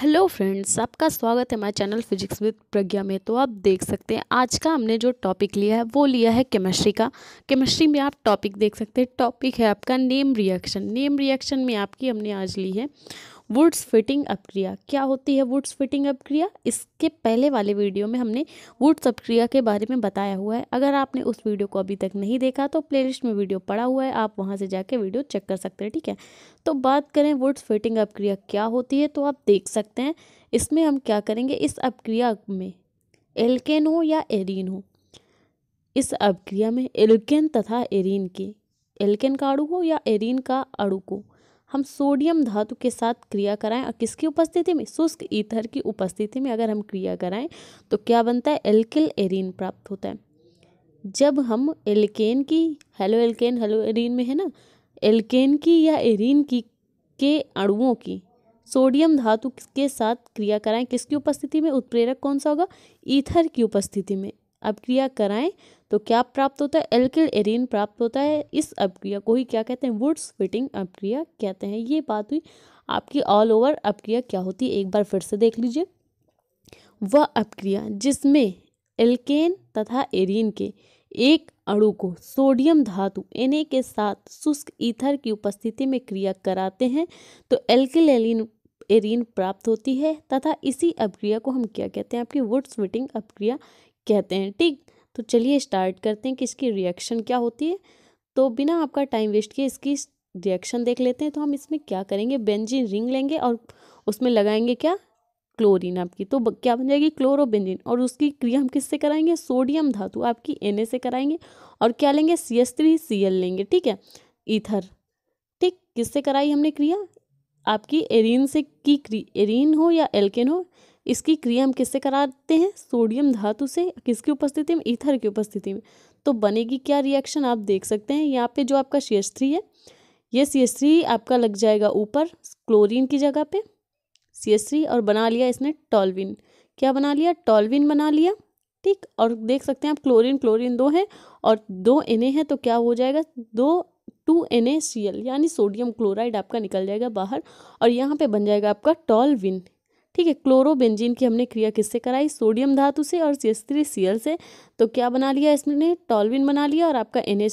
hello friends आपका स्वागत है हमारे चैनल फिजिक्स विद प्रज्ञा में तो आप देख सकते हैं आज का हमने जो टॉपिक लिया है वो लिया है केमिस्ट्री का केमिस्ट्री में आप टॉपिक देख सकते हैं टॉपिक है आपका नेम रिएक्शन नेम रिएक्शन में आपकी हमने आज ली है वुड्स फिटिंग अपक्रिया क्या होती है वुड्स फिटिंग अपक्रिया इसके पहले वाले वीडियो में हमने वुड्स अपक्रिया के बारे में बताया हुआ है अगर आपने उस वीडियो को अभी तक नहीं देखा तो प्लेलिस्ट में वीडियो पड़ा हुआ है आप वहाँ से जाके वीडियो चेक कर सकते हैं ठीक है तो बात करें वुड्स फिटिंग अपक्रिया क्या होती है तो आप देख सकते हैं इसमें हम क्या करेंगे इस अपक्रिया में एल्केन हो या एरिन हो इस अपक्रिया में एल्केन तथा एरिन के एल्केन का अड़ू हो या एरिन का अड़ू को हम सोडियम धातु के साथ क्रिया कराएं और किसकी उपस्थिति में शुष्क ईथर की उपस्थिति में अगर हम क्रिया कराएं तो क्या बनता है एल्किल एरीन प्राप्त होता है जब हम एल्केन की हेलो एल्केन हेलो एरीन में है ना एल्केन की या एरिन की के अणुओं की सोडियम धातु के साथ क्रिया कराएं किसकी उपस्थिति में उत्प्रेरक कौन सा होगा ईथर की उपस्थिति में अभिक्रिया कराएं तो क्या प्राप्त होता है एल्किल एरिन प्राप्त होता है इस अभिक्रिया को ही क्या कहते हैं वुड्स फिटिंग अभिक्रिया कहते हैं ये बात हुई आपकी ऑल ओवर अभिक्रिया क्या होती है एक बार फिर से देख लीजिए वह अभिक्रिया जिसमें एल्केन तथा एरिन के एक अणु को सोडियम धातु एन के साथ शुष्क ईथर की उपस्थिति में क्रिया कराते हैं तो एल्किल एलिन एरिन प्राप्त होती है तथा इसी अभिक्रिया को हम क्या कहते हैं आपकी वुड्स फिटिंग अभिक्रिया कहते हैं ठीक तो चलिए स्टार्ट करते हैं कि इसकी रिएक्शन क्या होती है तो बिना आपका टाइम वेस्ट किए इसकी रिएक्शन देख लेते हैं तो हम इसमें क्या करेंगे बेंजीन रिंग लेंगे और उसमें लगाएंगे क्या क्लोरीन आपकी तो क्या बन जाएगी क्लोरोबेंजीन और उसकी क्रिया हम किससे कराएंगे सोडियम धातु आपकी एन से कराएंगे और क्या लेंगे C S three C L लेंगे ठीक है ईथर ठीक किससे कराई हमने क्रिया आपकी एरिन से की क्री एरिन हो या एल्केन हो इसकी क्रिया हम किससे कराते हैं सोडियम धातु से किसकी उपस्थिति में ईथर की उपस्थिति में तो बनेगी क्या रिएक्शन आप देख सकते हैं यहाँ पे जो आपका सी थ्री है ये सी थ्री आपका लग जाएगा ऊपर क्लोरीन की जगह पे सी थ्री और बना लिया इसने टॉलविन क्या बना लिया टॉलविन बना लिया ठीक और देख सकते हैं आप क्लोरीन क्लोरीन दो हैं और दो एन है तो क्या हो जाएगा दो टू एन यानी सोडियम क्लोराइड आपका निकल जाएगा बाहर और यहाँ पे बन जाएगा आपका टॉलविन ठीक है क्लोरोबेंजीन की हमने क्रिया किससे कराई सोडियम धातु से और सी सीएल से तो क्या बना लिया इसमें टॉलविन बना लिया और आपका एन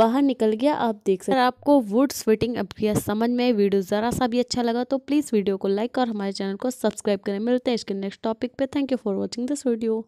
बाहर निकल गया आप देख सकते आपको वुड स्वेटिंग अभिक्रिया समझ में वीडियो ज़रा सा भी अच्छा लगा तो प्लीज़ वीडियो को लाइक और हमारे चैनल को सब्सक्राइब करें मिलते हैं इसके नेक्स्ट टॉपिक पर thank you for watching this video